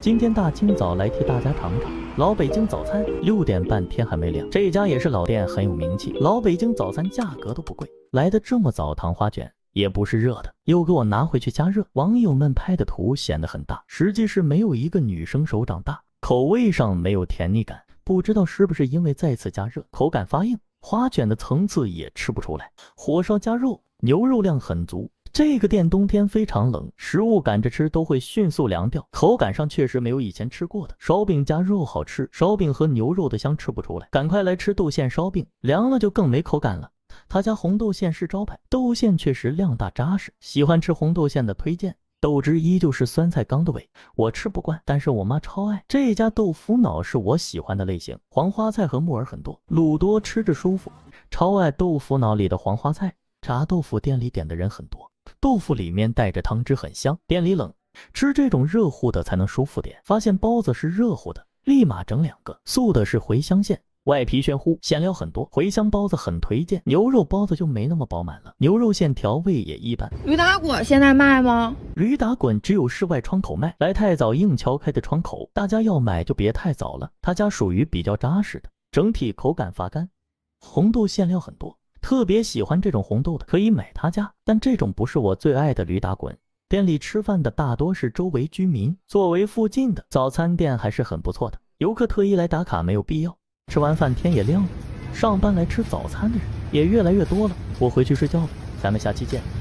今天大清早来替大家尝尝老北京早餐。六点半，天还没亮，这家也是老店，很有名气。老北京早餐价格都不贵。来的这么早，糖花卷也不是热的，又给我拿回去加热。网友们拍的图显得很大，实际是没有一个女生手掌大。口味上没有甜腻感，不知道是不是因为再次加热，口感发硬，花卷的层次也吃不出来。火烧加肉，牛肉量很足。这个店冬天非常冷，食物赶着吃都会迅速凉掉，口感上确实没有以前吃过的烧饼加肉好吃。烧饼和牛肉的香吃不出来，赶快来吃豆馅烧饼，凉了就更没口感了。他家红豆馅是招牌，豆馅确实量大扎实，喜欢吃红豆馅的推荐。豆汁依旧是酸菜缸的味，我吃不惯，但是我妈超爱。这家豆腐脑是我喜欢的类型，黄花菜和木耳很多，卤多吃着舒服，超爱豆腐脑里的黄花菜。炸豆腐店里点的人很多。豆腐里面带着汤汁，很香。店里冷，吃这种热乎的才能舒服点。发现包子是热乎的，立马整两个。素的是茴香馅，外皮暄乎，馅料很多，茴香包子很推荐。牛肉包子就没那么饱满了，牛肉馅调味也一般。驴打滚现在卖吗？驴打滚只有室外窗口卖，来太早硬敲开的窗口，大家要买就别太早了。他家属于比较扎实的，整体口感发干，红豆馅料很多。特别喜欢这种红豆的，可以买他家。但这种不是我最爱的驴打滚。店里吃饭的大多是周围居民，作为附近的早餐店还是很不错的。游客特意来打卡没有必要。吃完饭天也亮了，上班来吃早餐的人也越来越多了。我回去睡觉了，咱们下期见。